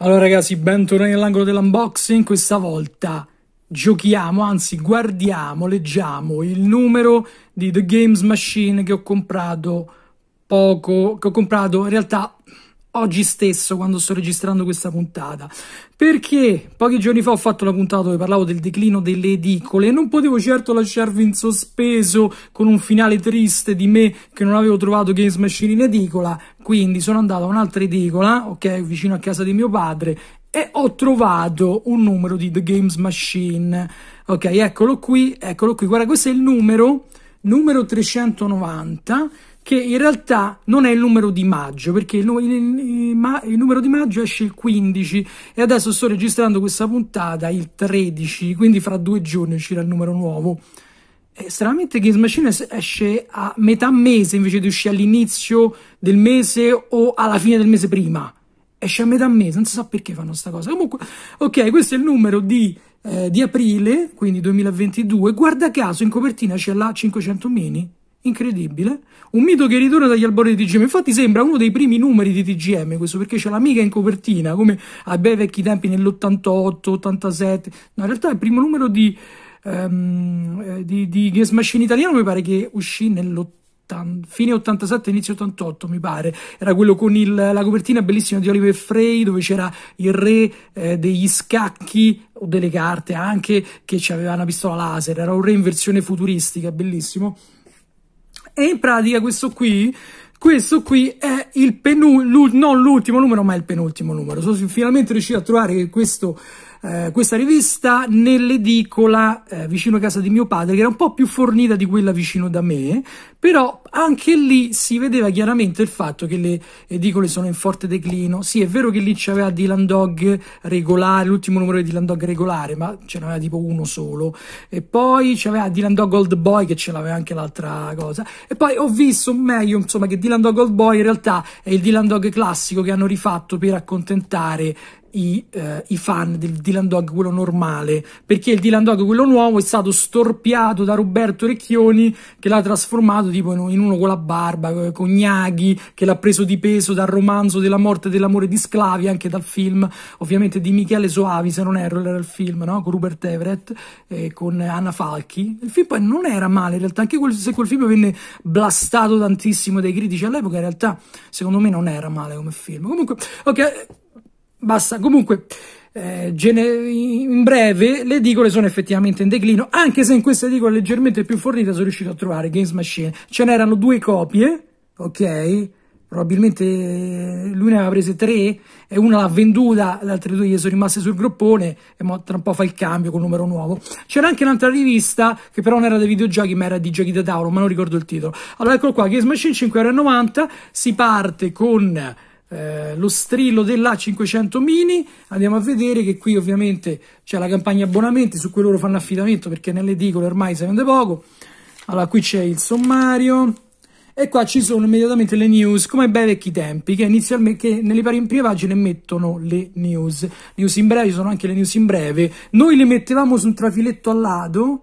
Allora ragazzi, bentornati all'angolo dell'unboxing, questa volta giochiamo, anzi guardiamo, leggiamo il numero di The Games Machine che ho comprato poco, che ho comprato in realtà oggi stesso quando sto registrando questa puntata perché pochi giorni fa ho fatto la puntata dove parlavo del declino delle edicole e non potevo certo lasciarvi in sospeso con un finale triste di me che non avevo trovato Games Machine in edicola quindi sono andato a un'altra edicola ok vicino a casa di mio padre e ho trovato un numero di The Games Machine ok eccolo qui eccolo qui guarda questo è il numero numero 390 che in realtà non è il numero di maggio, perché il, il, il, il, numero di maggio esce il 15 e adesso sto registrando questa puntata il 13, quindi fra due giorni uscirà il numero nuovo. E eh, stranamente Games Machine esce a metà mese invece di uscire all'inizio del mese o alla fine del mese prima. Esce a metà mese, non si so sa perché fanno questa cosa. Comunque, ok, questo è il numero di, eh, di aprile, quindi 2022. Guarda caso in copertina c'è la 500 mini Incredibile. Un mito che ritorna dagli albori di TGM. Infatti sembra uno dei primi numeri di TGM questo, perché c'è l'amica in copertina, come ai bei vecchi tempi nell'88, 87. No, in realtà è il primo numero di, um, di, di Games Machine italiano mi pare che uscì nell'88 fine 87, inizio 88 mi pare, era quello con il, la copertina bellissima di Oliver Frey dove c'era il re eh, degli scacchi o delle carte anche che aveva una pistola laser, era un re in versione futuristica, bellissimo. E in pratica questo qui questo qui è il penultimo, non l'ultimo numero, ma il penultimo numero. Sono finalmente riuscito a trovare questo eh, questa rivista nell'edicola eh, vicino a casa di mio padre, che era un po' più fornita di quella vicino da me, però anche lì si vedeva chiaramente il fatto che le edicole sono in forte declino. Sì, è vero che lì c'aveva Dylan Dog regolare, l'ultimo numero di Dylan Dog regolare, ma ce n'aveva tipo uno solo. E poi c'aveva Dylan Dog Old Boy, che ce l'aveva anche l'altra cosa. E poi ho visto meglio, insomma, che Dylan Dog Old Boy in realtà è il Dylan Dog classico che hanno rifatto per accontentare i, eh, i, fan del Dylan Dog, quello normale, perché il Dylan Dog, quello nuovo, è stato storpiato da Roberto Recchioni che l'ha trasformato tipo in, uno con la barba, eh, con Gnaghi, che l'ha preso di peso dal romanzo della morte e dell'amore di Sclavi, anche dal film, ovviamente di Michele Soavi, se non erro, era il film, no? con Rupert Everett e eh, con Anna Falchi. Il film poi non era male, in realtà, anche quel, se quel film venne blastato tantissimo dai critici all'epoca, in realtà, secondo me, non era male come film. Comunque, ok basta. Comunque, eh, in breve, le edicole sono effettivamente in declino, anche se in questa edicola leggermente più fornita sono riuscito a trovare Games Machine. Ce n'erano due copie, ok? Probabilmente eh, lui ne aveva prese tre e una l'ha venduta, le altre due gli sono rimaste sul groppone e tra un po' fa il cambio con un numero nuovo. C'era anche un'altra rivista che però non era dei videogiochi ma era di giochi da tavolo, ma non ricordo il titolo. Allora eccolo qua, Games Machine 5,90€, si parte con eh, lo strillo dell'A500 mini andiamo a vedere che qui ovviamente c'è la campagna abbonamenti su cui loro fanno affidamento perché nelle edicole ormai si vende poco allora qui c'è il sommario e qua ci sono immediatamente le news, come bei vecchi tempi, che, inizialmente, che nelle prime pagine mettono le news. News in breve, ci sono anche le news in breve. Noi le mettevamo su un trafiletto a lato,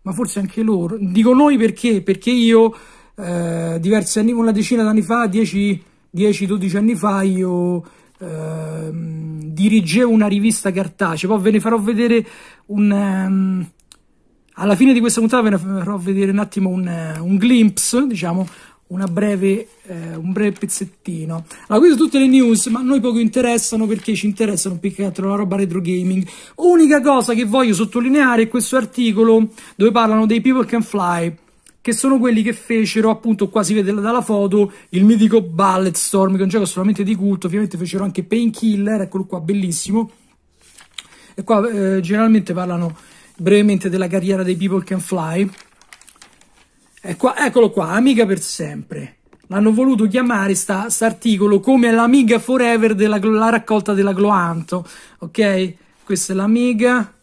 ma forse anche loro. Dico noi perché? Perché io, eh, diversi anni, una decina d'anni fa, dieci 10-12 anni fa io eh, dirigevo una rivista cartacea, poi ve ne farò vedere un... Um, alla fine di questa puntata ve ne farò vedere un attimo un, un glimpse, diciamo, breve, eh, un breve pezzettino. Allora, queste sono tutte le news, ma a noi poco interessano perché ci interessano più che altro la roba retro gaming. Unica cosa che voglio sottolineare è questo articolo dove parlano dei People Can Fly che sono quelli che fecero, appunto, qua si vede dalla foto, il mitico Ballet Storm, che è un gioco solamente di culto, ovviamente fecero anche Painkiller, eccolo qua, bellissimo. E qua eh, generalmente parlano brevemente della carriera dei People Can Fly. e qua, eccolo qua, Amica per sempre. L'hanno voluto chiamare sta, sta articolo come l'amiga forever della la raccolta della Gloanto, ok? Questa è l'amiga.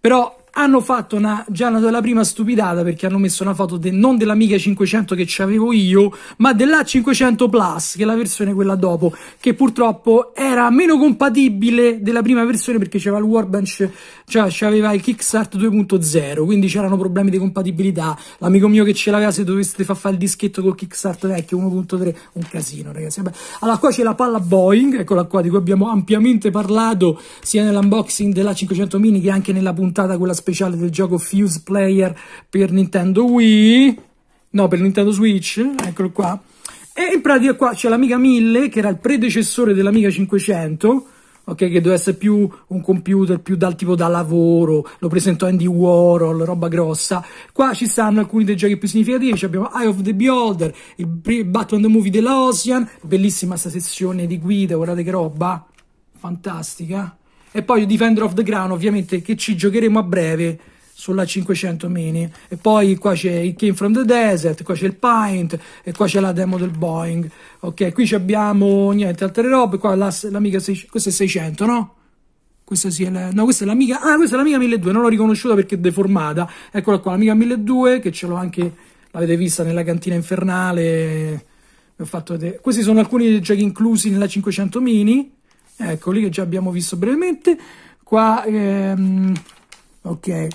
Però hanno fatto una, già una, la prima stupidata perché hanno messo una foto de, non dell'Amiga 500 che avevo io, ma della 500 Plus, che è la versione quella dopo, che purtroppo era meno compatibile della prima versione perché c'era il Warbench, cioè c'aveva il Kickstart 2.0, quindi c'erano problemi di compatibilità. L'amico mio che ce l'aveva, se doveste far fare il dischetto col Kickstart vecchio 1.3, un casino, ragazzi. Allora, qua c'è la palla Boeing, eccola qua, di cui abbiamo ampiamente parlato sia nell'unboxing della 500 Mini che anche nella puntata quella speciale speciale del gioco Fuse Player per Nintendo Wii, no, per Nintendo Switch, eccolo qua. E in pratica qua c'è l'Amiga 1000, che era il predecessore dell'Amiga 500, ok, che doveva essere più un computer, più dal tipo da lavoro, lo presentò Andy Warhol, roba grossa. Qua ci stanno alcuni dei giochi più significativi, abbiamo Eye of the Beholder, il Battle of the Movie della Ocean, bellissima sta sessione di guida, guardate che roba, fantastica e poi Defender of the Crown ovviamente che ci giocheremo a breve sulla 500 mini e poi qua c'è il Came from the Desert qua c'è il Pint e qua c'è la demo del Boeing ok qui abbiamo niente altre robe qua la, l'amica questa è 600 no? questa sì è la, no questa è l'amica ah questa è l'amica 1200 non l'ho riconosciuta perché è deformata eccola qua l'amica 1200 che ce l'ho anche l'avete vista nella cantina infernale ho fatto vedere questi sono alcuni dei giochi inclusi nella 500 mini ecco lì che già abbiamo visto brevemente qua ehm, ok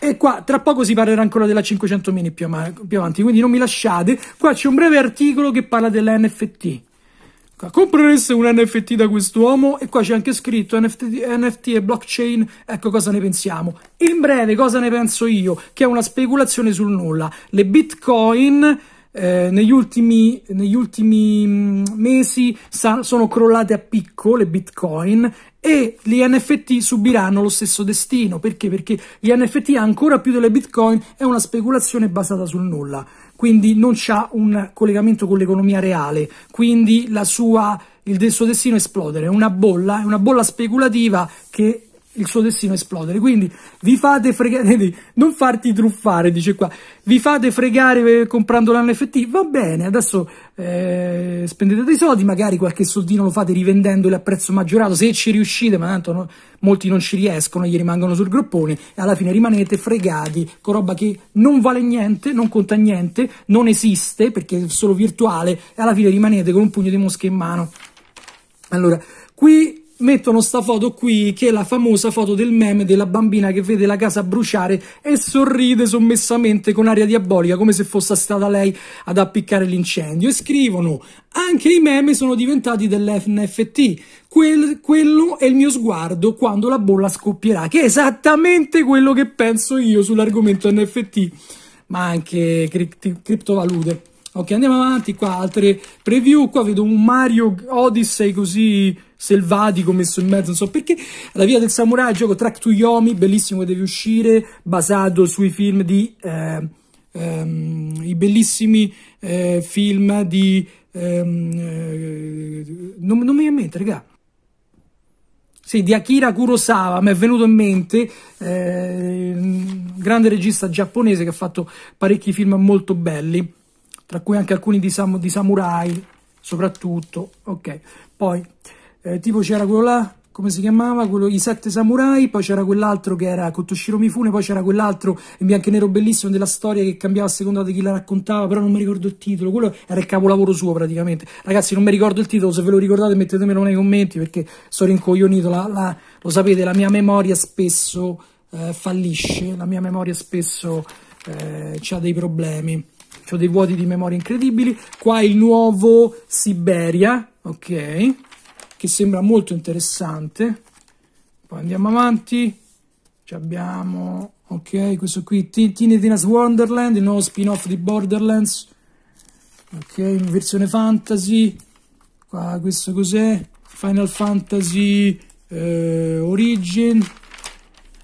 e qua tra poco si parlerà ancora della 500 mini più, più avanti quindi non mi lasciate qua c'è un breve articolo che parla dell'NFT comprereste un NFT da quest'uomo e qua c'è anche scritto NFT, NFT, e blockchain ecco cosa ne pensiamo in breve cosa ne penso io che è una speculazione sul nulla le bitcoin eh, negli, ultimi, negli ultimi mm, mesi sa- sono crollate a picco le bitcoin e gli NFT subiranno lo stesso destino. Perché? Perché gli NFT ancora più delle bitcoin è una speculazione basata sul nulla, quindi non c'ha un collegamento con l'economia reale, quindi sua, il suo destino è esplodere, è una bolla, è una bolla speculativa che il suo destino esplodere. Quindi vi fate fregare, non farti truffare, dice qua, vi fate fregare eh, comprando l'NFT, va bene, adesso eh, spendete dei soldi, magari qualche soldino lo fate rivendendolo a prezzo maggiorato, se ci riuscite, ma tanto no, molti non ci riescono, gli rimangono sul groppone e alla fine rimanete fregati con roba che non vale niente, non conta niente, non esiste perché è solo virtuale e alla fine rimanete con un pugno di mosche in mano. Allora, qui mettono sta foto qui che è la famosa foto del meme della bambina che vede la casa bruciare e sorride sommessamente con aria diabolica come se fosse stata lei ad appiccare l'incendio e scrivono anche i meme sono diventati dell'NFT Quel, quello è il mio sguardo quando la bolla scoppierà che è esattamente quello che penso io sull'argomento NFT ma anche cript criptovalute ok andiamo avanti qua altre preview qua vedo un Mario Odyssey così selvatico messo in mezzo, non so perché. La via del samurai, gioco Track to Yomi, bellissimo che deve uscire, basato sui film di... Eh, ehm, i bellissimi eh, film di... Ehm, eh, non, non mi viene in mente, raga. Sì, di Akira Kurosawa, mi è venuto in mente, eh, grande regista giapponese che ha fatto parecchi film molto belli, tra cui anche alcuni di, sam di samurai, soprattutto. Ok, poi... Eh, tipo c'era quello là, come si chiamava? Quello, I Sette Samurai, poi c'era quell'altro che era Kotoshiro Mifune, poi c'era quell'altro in bianco e nero bellissimo della storia che cambiava a seconda di chi la raccontava, però non mi ricordo il titolo, quello era il capolavoro suo praticamente. Ragazzi, non mi ricordo il titolo, se ve lo ricordate mettetemelo nei commenti perché sono rincoglionito, la, la, lo sapete, la mia memoria spesso eh, fallisce, la mia memoria spesso eh, ha dei problemi ho dei vuoti di memoria incredibili. Qua il nuovo Siberia, ok? che sembra molto interessante. Poi andiamo avanti. Ci abbiamo, ok, questo qui, Tiny Tina's Wonderland, il nuovo spin-off di Borderlands. Ok, in versione fantasy. Qua questo cos'è? Final Fantasy eh, Origin.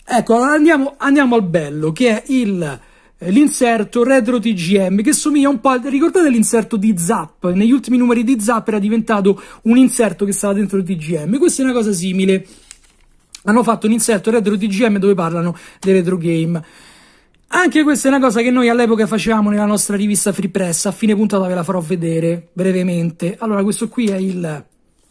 Ecco, andiamo, andiamo al bello, che è il eh, l'inserto retro TGM che somiglia un po' al... ricordate l'inserto di Zap? Negli ultimi numeri di Zap era diventato un inserto che stava dentro il TGM, questa è una cosa simile. Hanno fatto un inserto retro TGM dove parlano dei retro game. Anche questa è una cosa che noi all'epoca facevamo nella nostra rivista Free Press, a fine puntata ve la farò vedere brevemente. Allora, questo qui è il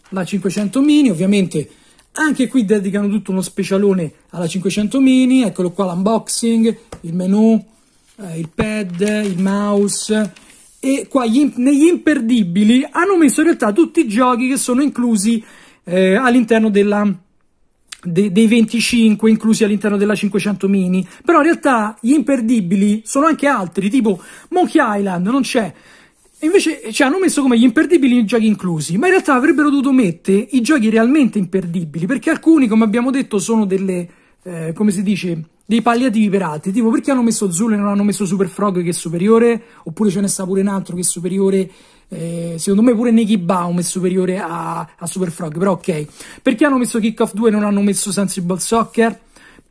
la 500 mini, ovviamente anche qui dedicano tutto uno specialone alla 500 mini, eccolo qua l'unboxing, il menu, eh, il pad, il mouse e qua gli, negli imperdibili hanno messo in realtà tutti i giochi che sono inclusi eh, all'interno della dei 25 inclusi all'interno della 500 mini però in realtà gli imperdibili sono anche altri tipo Monkey Island non c'è invece eh, cioè, hanno messo come gli imperdibili i giochi inclusi, ma in realtà avrebbero dovuto mettere i giochi realmente imperdibili, perché alcuni, come abbiamo detto, sono delle, eh, come si dice, dei palliativi per altri, tipo perché hanno messo Zulu e non hanno messo Super Frog che è superiore, oppure ce ne sta pure un altro che è superiore, eh, secondo me pure Nicky Baum è superiore a, a Super Frog, però ok. Perché hanno messo Kick Off 2 e non hanno messo Sensible Soccer?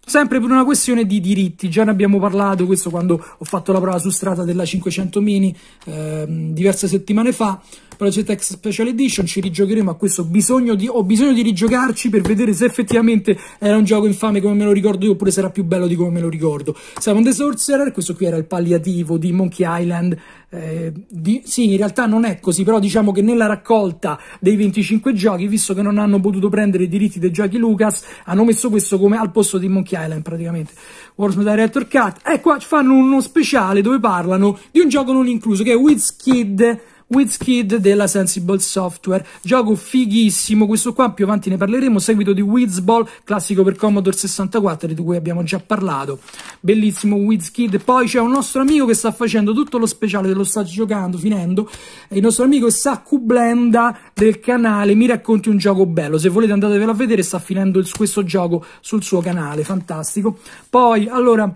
Sempre per una questione di diritti, già ne abbiamo parlato, questo quando ho fatto la prova su strada della 500 mini eh, diverse settimane fa, Project X Special Edition, ci rigiocheremo a questo, bisogno di, ho bisogno di rigiocarci per vedere se effettivamente era un gioco infame come me lo ricordo io oppure se era più bello di come me lo ricordo. Simon the Sorcerer, questo qui era il palliativo di Monkey Island, eh, di, sì in realtà non è così, però diciamo che nella raccolta dei 25 giochi, visto che non hanno potuto prendere i diritti dei giochi Lucas, hanno messo questo come al posto di Monkey Island praticamente. World Director Cut, e qua fanno uno speciale dove parlano di un gioco non incluso che è With Kid Wizkid della Sensible Software. Gioco fighissimo, questo qua più avanti ne parleremo, seguito di Wizball, classico per Commodore 64 di cui abbiamo già parlato. Bellissimo Wizkid. Poi c'è un nostro amico che sta facendo tutto lo speciale, che lo sta giocando, finendo. Il nostro amico Sacco Blenda del canale Mi racconti un gioco bello. Se volete andatevelo a vedere, sta finendo questo gioco sul suo canale, fantastico. Poi, allora...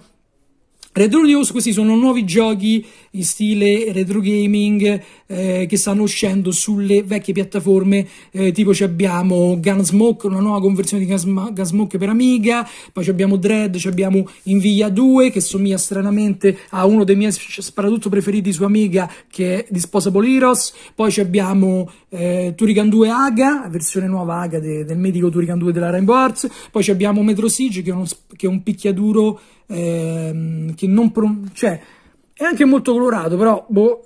Retro News, questi sono nuovi giochi in stile retro gaming eh, che stanno uscendo sulle vecchie piattaforme, eh, tipo abbiamo Gunsmoke, una nuova conversione di Gunsm Gunsmoke per Amiga, poi abbiamo Dread, abbiamo Invia 2 che somiglia stranamente a uno dei miei sparatutto preferiti su Amiga che è Disposable Heroes, poi abbiamo eh, Turrican 2 Aga, versione nuova Aga de del medico Turrican 2 della Rainbow Arts, poi abbiamo Metro Siege che è, uno, che è un picchiaduro ehm, che non... Pro- cioè, è anche molto colorato, però, boh,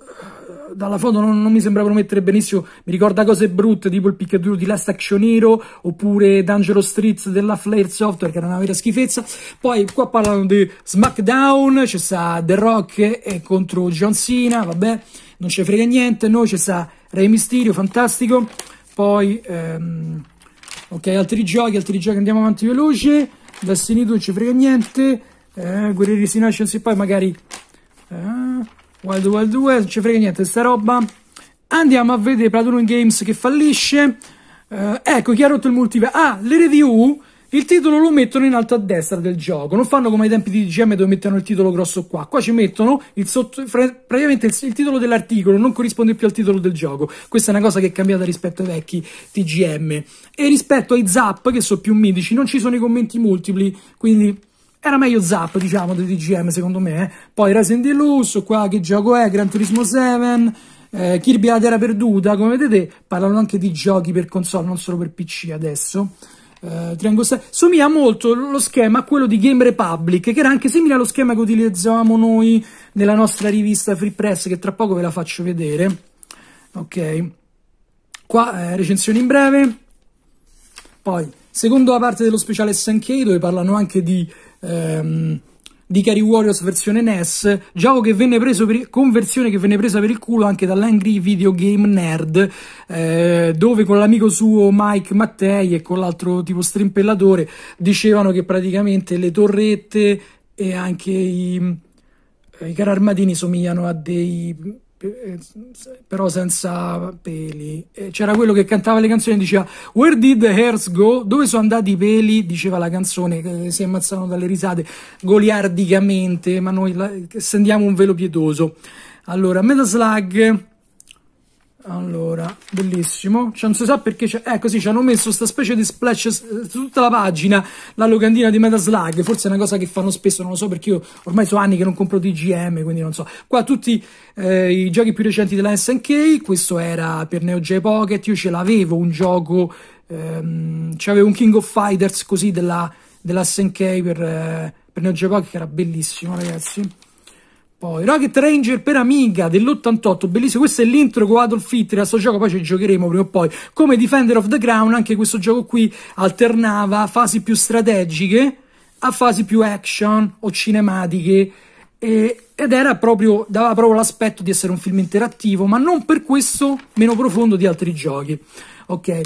dalla foto non, non mi sembra promettere benissimo. Mi ricorda cose brutte, tipo il picchiaduro di Last Action Hero, oppure D'Angelo Streets della Flair Software, che era una vera schifezza. Poi qua parlano di SmackDown, c'è sta The Rock eh, contro John Cena, vabbè, non ci frega niente. Noi c'è sta Rey Mysterio, fantastico. Poi, ehm, ok, altri giochi, altri giochi, andiamo avanti veloce. Destiny 2 non ci frega niente eh, Guerrieri Sinocious e poi magari eh, Wild Wild 2, non ci frega niente sta roba. Andiamo a vedere Platoon Games che fallisce. Eh, ecco, chi ha rotto il multiplayer? Ah, le review, il titolo lo mettono in alto a destra del gioco. Non fanno come ai tempi di DGM dove mettono il titolo grosso qua. Qua ci mettono il sotto, praticamente il, il titolo dell'articolo, non corrisponde più al titolo del gioco. Questa è una cosa che è cambiata rispetto ai vecchi TGM. E rispetto ai Zap, che sono più mitici, non ci sono i commenti multipli, quindi era meglio Zap, diciamo, del DGM, secondo me. Eh. Poi Resident Deluxe, qua che gioco è, Gran Turismo 7, eh, Kirby la terra perduta, come vedete parlano anche di giochi per console, non solo per PC adesso. Eh, Triangle Star somiglia molto lo schema a quello di Game Republic, che era anche simile allo schema che utilizzavamo noi nella nostra rivista Free Press, che tra poco ve la faccio vedere. Ok, qua eh, recensioni in breve. Poi, secondo la parte dello speciale SNK, dove parlano anche di ehm, di Carry Warriors versione NES, gioco che venne preso per, con versione che venne presa per il culo anche dall'Angry Video Game Nerd, eh, dove con l'amico suo Mike Mattei e con l'altro tipo strimpellatore dicevano che praticamente le torrette e anche i, i cararmatini somigliano a dei eh, però senza peli. Eh, c'era quello che cantava le canzoni e diceva Where did the hairs go? Dove sono andati i peli? Diceva la canzone eh, si ammazzavano dalle risate goliardicamente, ma noi stendiamo un velo pietoso. Allora, Metal Slug allora, bellissimo. Cioè, non si sa perché c'è... Eh, così ci hanno messo questa specie di splash su tutta la pagina, la locandina di Slug. Forse è una cosa che fanno spesso, non lo so, perché io ormai sono anni che non compro TGM, quindi non so. Qua tutti eh, i giochi più recenti della SNK, questo era per Neo Geo Pocket, io ce l'avevo un gioco... Ehm, c'avevo un King of Fighters così della, della SNK per, eh, per Neo Geo Pocket, che era bellissimo, ragazzi. Poi Rocket Ranger per Amiga dell'88, bellissimo. Questo è l'intro con Adolf Hitler. A questo gioco poi ci giocheremo prima o poi. Come Defender of the Crown, anche questo gioco qui alternava fasi più strategiche a fasi più action o cinematiche. E, ed era proprio, dava proprio l'aspetto di essere un film interattivo, ma non per questo meno profondo di altri giochi. Ok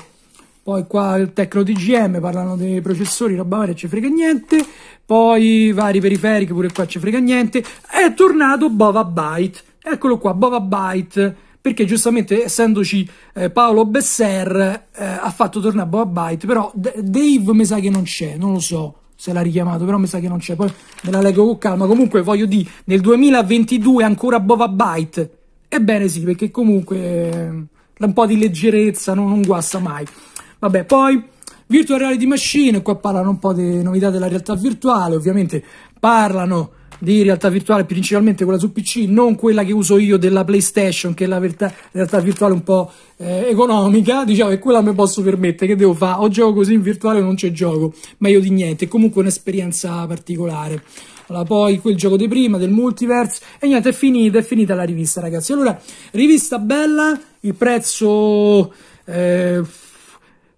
poi qua il Tecno DGM parlano dei processori, roba varia, ci frega niente, poi vari periferici pure qua ci frega niente, è tornato Bova Byte, eccolo qua, Bova Byte, perché giustamente essendoci eh, Paolo Besser eh, ha fatto tornare Bova Byte, però Dave mi sa che non c'è, non lo so se l'ha richiamato, però mi sa che non c'è, poi me la leggo con calma, comunque voglio dire, nel 2022 ancora Bova Byte, ebbene sì, perché comunque eh, un po' di leggerezza no? non guasta mai. Vabbè, poi Virtual Reality Machine, qua parlano un po' di novità della realtà virtuale, ovviamente parlano di realtà virtuale, principalmente quella su PC, non quella che uso io della PlayStation, che è la realtà, realtà virtuale un po' eh, economica, diciamo che quella mi posso permettere, che devo fare? O gioco così in virtuale o non c'è gioco, meglio di niente, comunque un'esperienza particolare. Allora, poi quel gioco di prima del multiverse e niente, è finita, è finita la rivista, ragazzi. Allora, rivista bella, il prezzo eh,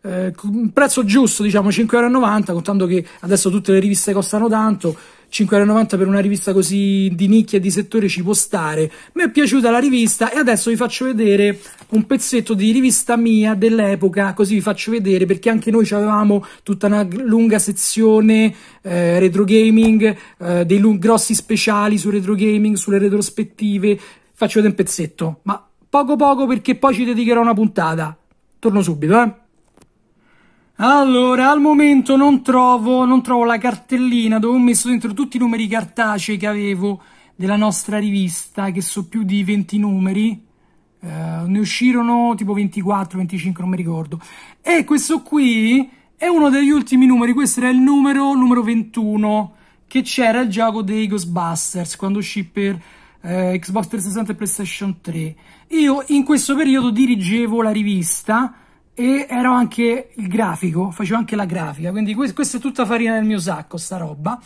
eh, un prezzo giusto, diciamo 5,90€, contando che adesso tutte le riviste costano tanto, 5,90€ per una rivista così di nicchia e di settore ci può stare. Mi è piaciuta la rivista e adesso vi faccio vedere un pezzetto di rivista mia dell'epoca, così vi faccio vedere perché anche noi avevamo tutta una lunga sezione eh, retro gaming, eh, dei grossi speciali su retro gaming, sulle retrospettive. Faccio vedere un pezzetto, ma poco poco perché poi ci dedicherò una puntata. Torno subito, eh. Allora, al momento non trovo, non trovo la cartellina dove ho messo dentro tutti i numeri cartacei che avevo della nostra rivista, che so più di 20 numeri. Eh, ne uscirono tipo 24, 25, non mi ricordo. E questo qui è uno degli ultimi numeri, questo era il numero, numero 21, che c'era il gioco dei Ghostbusters, quando uscì per eh, Xbox 360 e PlayStation 3. Io in questo periodo dirigevo la rivista, e ero anche il grafico, facevo anche la grafica, quindi que- questa è tutta farina del mio sacco, sta roba.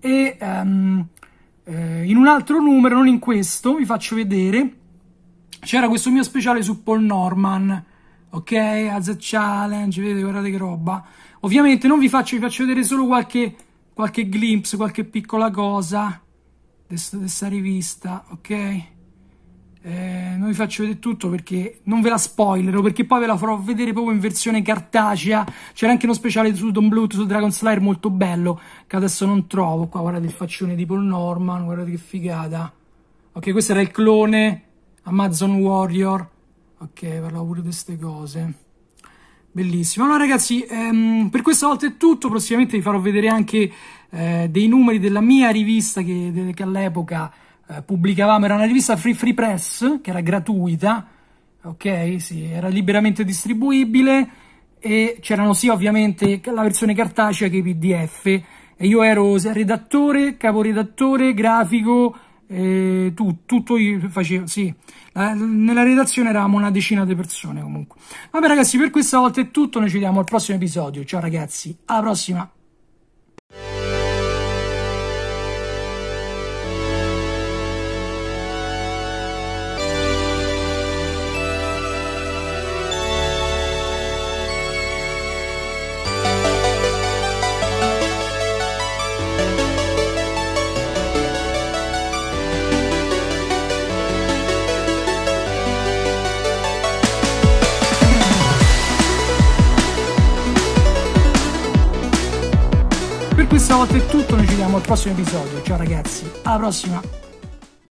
E um, eh, in un altro numero, non in questo, vi faccio vedere, c'era questo mio speciale su Paul Norman, ok? As a challenge, vedete, guardate che roba. Ovviamente non vi faccio, vi faccio vedere solo qualche, qualche glimpse, qualche piccola cosa di questa rivista, ok? Eh, non vi faccio vedere tutto perché non ve la spoilerò perché poi ve la farò vedere proprio in versione cartacea c'era anche uno speciale su Don Bluth su Dragon Slayer molto bello che adesso non trovo qua guardate il faccione di Paul Norman guardate che figata ok questo era il clone Amazon Warrior ok parlavo pure di queste cose bellissimo allora ragazzi ehm, per questa volta è tutto prossimamente vi farò vedere anche eh, dei numeri della mia rivista che, che all'epoca eh, pubblicavamo, era una rivista Free Free Press, che era gratuita, ok? Sì, era liberamente distribuibile e c'erano sia ovviamente la versione cartacea che i PDF e io ero redattore, caporedattore, grafico, eh, tu, tutto io facevo, sì. La, nella redazione eravamo una decina di persone comunque. Vabbè ragazzi, per questa volta è tutto, noi ci vediamo al prossimo episodio. Ciao ragazzi, alla prossima! noi ci vediamo al prossimo episodio. Ciao ragazzi, alla prossima!